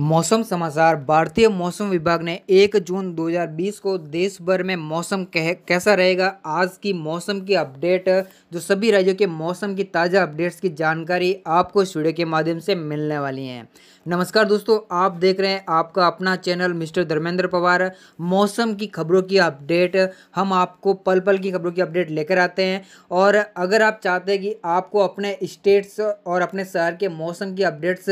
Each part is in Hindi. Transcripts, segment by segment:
मौसम समाचार भारतीय मौसम विभाग ने 1 जून 2020 को देश भर में मौसम कह कैसा रहेगा आज की मौसम की अपडेट जो सभी राज्यों के मौसम की ताज़ा अपडेट्स की जानकारी आपको इस वीडियो के माध्यम से मिलने वाली है नमस्कार दोस्तों आप देख रहे हैं आपका अपना चैनल मिस्टर धर्मेंद्र पवार मौसम की खबरों की अपडेट हम आपको पल पल की खबरों की अपडेट लेकर आते हैं और अगर आप चाहते हैं कि आपको अपने स्टेट्स और अपने शहर के मौसम की अपडेट्स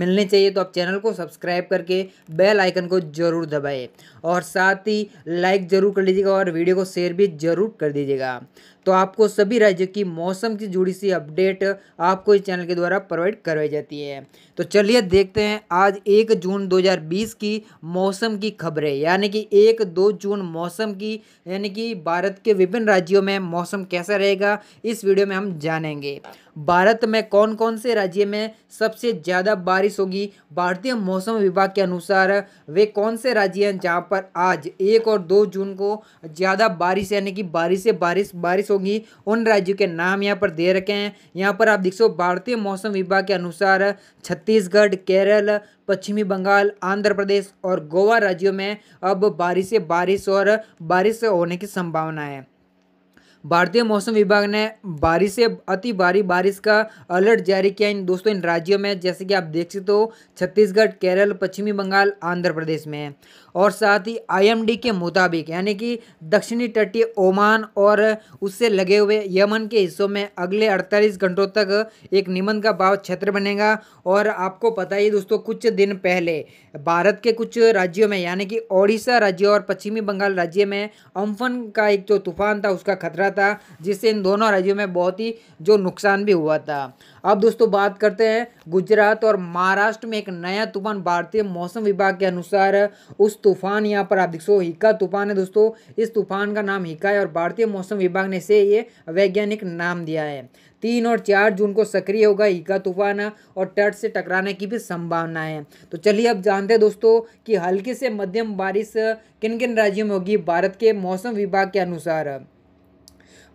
मिलनी चाहिए तो आप चैनल को सब सब्सक्राइब करके बेल आइकन को जरूर दबाएं और साथ ही लाइक ज़रूर कर लीजिएगा और वीडियो को शेयर भी ज़रूर कर दीजिएगा तो आपको सभी राज्यों की मौसम की जुड़ी सी अपडेट आपको इस चैनल के द्वारा प्रोवाइड करवाई जाती है तो चलिए देखते हैं आज एक जून 2020 की मौसम की खबरें यानी कि एक दो जून मौसम की यानी कि भारत के विभिन्न राज्यों में मौसम कैसा रहेगा इस वीडियो में हम जानेंगे भारत में कौन कौन से राज्य में सबसे ज़्यादा बारिश होगी भारतीय मौसम विभाग के अनुसार वे कौन से राज्य हैं जहाँ पर आज एक और दो जून को ज़्यादा बारिश यानी कि बारिश से बारिश बारिश होगी उन राज्यों के नाम यहाँ पर दे रखे हैं यहाँ पर आप देख सो भारतीय मौसम विभाग के अनुसार छत्तीसगढ़ केरल पश्चिमी बंगाल आंध्र प्रदेश और गोवा राज्यों में अब बारिश से बारिश और बारिश होने की संभावना है भारतीय मौसम विभाग ने बारिश से अति भारी बारिश का अलर्ट जारी किया इन दोस्तों इन राज्यों में जैसे कि आप देख सकते हो छत्तीसगढ़ केरल पश्चिमी बंगाल आंध्र प्रदेश में और साथ ही आईएमडी के मुताबिक यानी कि दक्षिणी तटीय ओमान और उससे लगे हुए यमन के हिस्सों में अगले 48 घंटों तक एक निमन का भाव क्षेत्र बनेगा और आपको पता ही दोस्तों कुछ दिन पहले भारत के कुछ राज्यों में यानी कि ओडिशा राज्य और पश्चिमी बंगाल राज्य में अम्फन का एक जो तूफान था उसका खतरा रहा था जिससे इन दोनों राज्यों में बहुत ही जो नुकसान भी हुआ था अब दोस्तों बात करते हैं गुजरात और महाराष्ट्र में एक नया तूफान भारतीय मौसम विभाग के अनुसार उस तूफान यहाँ पर आप देखो हिका तूफान है दोस्तों इस तूफान का नाम हिका है और भारतीय मौसम विभाग ने इसे ये वैज्ञानिक नाम दिया है तीन और चार जून को सक्रिय होगा हिका तूफान और तट से टकराने की भी संभावना है तो चलिए अब जानते हैं दोस्तों कि हल्की से मध्यम बारिश किन किन राज्यों में होगी भारत के मौसम विभाग के अनुसार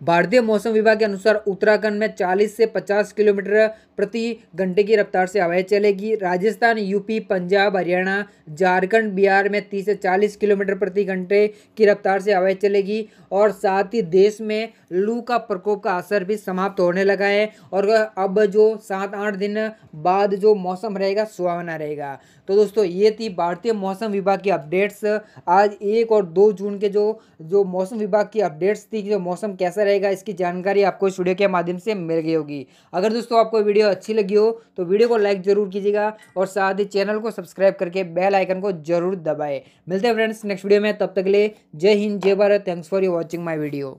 भारतीय मौसम विभाग के अनुसार उत्तराखंड में 40 से 50 किलोमीटर प्रति घंटे की रफ्तार से हवाएं चलेगी राजस्थान यूपी पंजाब हरियाणा झारखंड बिहार में 30 से 40 किलोमीटर प्रति घंटे की रफ्तार से हवाएं चलेगी और साथ ही देश में लू का प्रकोप का असर भी समाप्त होने लगा है और अब जो सात आठ दिन बाद जो मौसम रहेगा सुहावना रहेगा तो दोस्तों ये थी भारतीय मौसम विभाग की अपडेट्स आज एक और दो जून के जो जो मौसम विभाग की अपडेट्स थी जो मौसम कैसा रहे रहेगा इसकी जानकारी आपको इस वीडियो के माध्यम से मिल गई होगी अगर दोस्तों आपको वीडियो अच्छी लगी हो तो वीडियो को लाइक जरूर कीजिएगा और साथ ही चैनल को सब्सक्राइब करके बेल आइकन को जरूर दबाए मिलते हैं फ्रेंड्स नेक्स्ट वीडियो में तब तक के लिए जय हिंद जय Bharat thanks for you watching my video